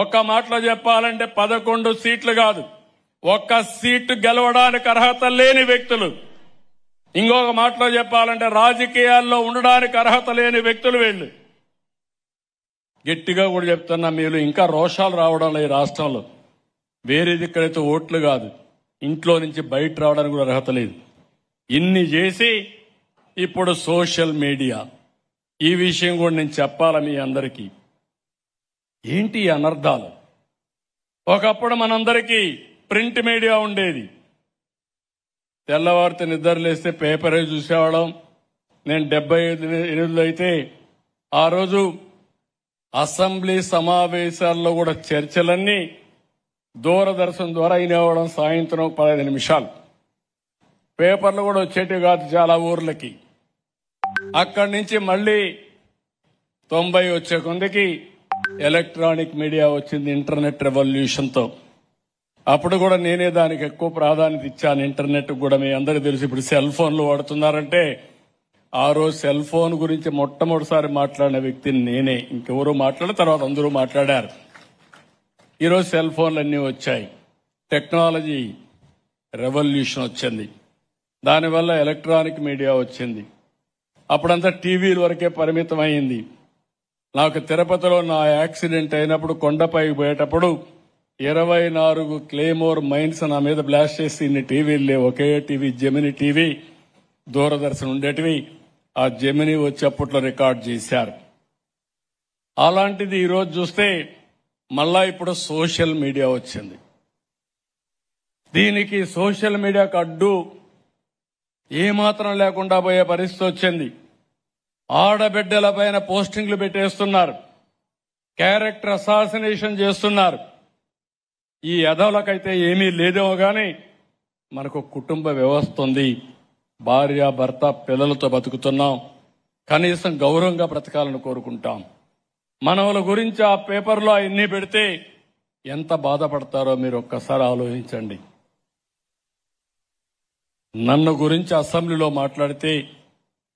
ఒక్క మాటలో చెప్పాలంటే పదకొండు సీట్లు కాదు ఒక్క సీటు గెలవడానికి అర్హత లేని వ్యక్తులు ఇంకొక మాటలో చెప్పాలంటే రాజకీయాల్లో ఉండడానికి అర్హత లేని వ్యక్తులు వీళ్ళు గట్టిగా కూడా చెప్తున్నా మీరు ఇంకా రోషాలు రావడం ఈ రాష్ట్రంలో వేరే దిక్కడైతే ఓట్లు కాదు ఇంట్లో నుంచి బయట రావడానికి కూడా అర్హత లేదు ఇన్ని చేసి ఇప్పుడు సోషల్ మీడియా ఈ విషయం కూడా నేను చెప్పాలి మీ అందరికీ ఏంటి అనర్థాలు ఒకప్పుడు మనందరికీ ప్రింట్ మీడియా ఉండేది తెల్లవారితో నిద్రలేస్తే పేపర్ చూసేవాళ్ళం నేను డెబ్బై ఎనిమిదిలో అయితే ఆ రోజు అసెంబ్లీ సమావేశాల్లో కూడా చర్చలన్నీ దూరదర్శన్ ద్వారా అయినవడం సాయంత్రం పదహైదు నిమిషాలు పేపర్లు కూడా వచ్చేటి కాదు చాలా ఊర్లకి అక్కడి నుంచి మళ్ళీ తొంభై వచ్చే కొందికి ఎలక్ట్రానిక్ మీడియా వచ్చింది ఇంటర్నెట్ రెవల్యూషన్తో అప్పుడు కూడా నేనే దానికి ఎక్కువ ప్రాధాన్యత ఇచ్చాను ఇంటర్నెట్ కూడా మీ అందరికీ తెలుసు ఇప్పుడు సెల్ ఫోన్లు వాడుతున్నారంటే ఆ రోజు సెల్ ఫోన్ గురించి మొట్టమొదటిసారి మాట్లాడిన వ్యక్తి నేనే ఇంకెవరూ మాట్లాడిన తర్వాత అందరూ మాట్లాడారు ఈరోజు సెల్ ఫోన్లు అన్నీ వచ్చాయి టెక్నాలజీ రెవల్యూషన్ వచ్చింది దానివల్ల ఎలక్ట్రానిక్ మీడియా వచ్చింది అప్పుడంతా టీవీల వరకే పరిమితమైంది నాకు తిరుపతిలో నా యాక్సిడెంట్ అయినప్పుడు కొండపై పోయేటప్పుడు ఇరవై నాలుగు క్లేమోర్ మైన్స్ నా మీద బ్లాస్ట్ చేసి ఇన్ని టీవీలు ఒకే టీవీ జమిని టీవీ దూరదర్శన్ ఉండేటివి ఆ జమిని వచ్చి అప్పట్లో రికార్డ్ చేశారు అలాంటిది ఈరోజు చూస్తే మళ్ళా ఇప్పుడు సోషల్ మీడియా వచ్చింది దీనికి సోషల్ మీడియాకు అడ్డు ఏమాత్రం లేకుండా పోయే పరిస్థితి వచ్చింది ఆడబిడ్డల పైన పోస్టింగ్లు పెట్టేస్తున్నారు క్యారెక్టర్ అసాసినేషన్ చేస్తున్నారు ఈ యధవులకైతే ఏమీ లేదేమో కానీ మనకు కుటుంబ వ్యవస్థ ఉంది భార్య భర్త పిల్లలతో బతుకుతున్నాం కనీసం గౌరవంగా బ్రతకాలని కోరుకుంటాం మనవుల గురించి ఆ పేపర్లో అవన్నీ పెడితే ఎంత బాధపడతారో మీరు ఒక్కసారి ఆలోచించండి నన్ను గురించి అసెంబ్లీలో మాట్లాడితే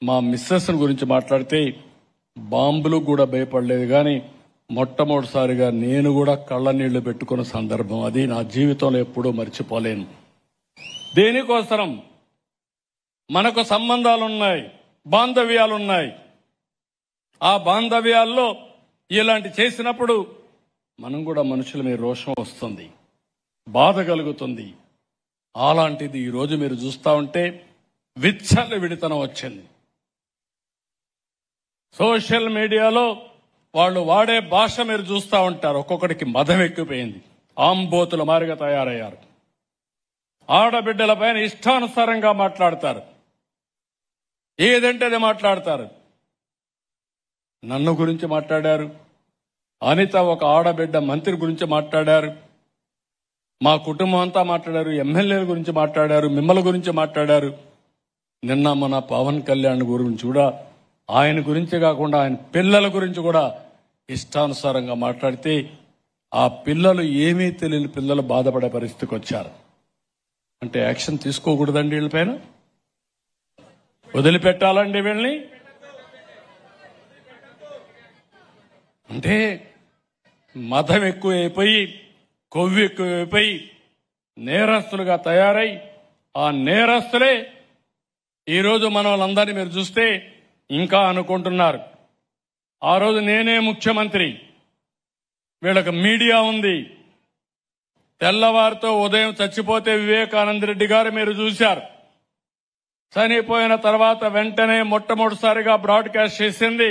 మా మిస్సెస్ గురించి మాట్లాడితే బాంబులు కూడా భయపడలేదు కానీ మొట్టమొదటిసారిగా నేను కూడా కళ్ళ నీళ్లు పెట్టుకున్న సందర్భం అది నా జీవితంలో ఎప్పుడూ మర్చిపోలేను దేనికోసరం మనకు సంబంధాలున్నాయి బాంధవ్యాలున్నాయి ఆ బాంధవ్యాల్లో ఇలాంటి చేసినప్పుడు మనం కూడా మనుషుల మీద రోషం వస్తుంది బాధ కలుగుతుంది అలాంటిది ఈరోజు మీరు చూస్తూ ఉంటే విచ్చల విడితనం వచ్చింది సోషల్ మీడియాలో వాళ్ళు వాడే భాష మీరు చూస్తూ ఉంటారు ఒక్కొక్కడికి మదం ఎక్కిపోయింది ఆంబోతుల మారిగా తయారయ్యారు ఆడబిడ్డల పైన ఇష్టానుసారంగా మాట్లాడతారు ఏదంటే అది మాట్లాడతారు నన్ను గురించి మాట్లాడారు అనిత ఒక ఆడబిడ్డ మంత్రి గురించి మాట్లాడారు మా కుటుంబం అంతా మాట్లాడారు ఎమ్మెల్యేల గురించి మాట్లాడారు మిమ్మల గురించి మాట్లాడారు నిన్న మన పవన్ కళ్యాణ్ గురించి కూడా ఆయన గురించే కాకుండా ఆయన పిల్లల గురించి కూడా ఇష్టానుసారంగా మాట్లాడితే ఆ పిల్లలు ఏమీ తెలియని పిల్లలు బాధపడే పరిస్థితికి వచ్చారు అంటే యాక్షన్ తీసుకోకూడదండి వీళ్ళపైన వదిలిపెట్టాలండి వీళ్ళని అంటే మతం ఎక్కువైపోయి కొవ్వు ఎక్కువైపోయి నేరస్తులుగా తయారై ఆ నేరస్తులే ఈరోజు మనం వాళ్ళందరినీ మీరు చూస్తే ఇంకా అనుకుంటున్నారు ఆ రోజు నేనే ముఖ్యమంత్రి వీళ్ళకి మీడియా ఉంది తెల్లవారితో ఉదయం చచ్చిపోతే వివేకానంద రెడ్డి గారు మీరు చూశారు చనిపోయిన తర్వాత వెంటనే మొట్టమొదటిసారిగా బ్రాడ్కాస్ట్ చేసింది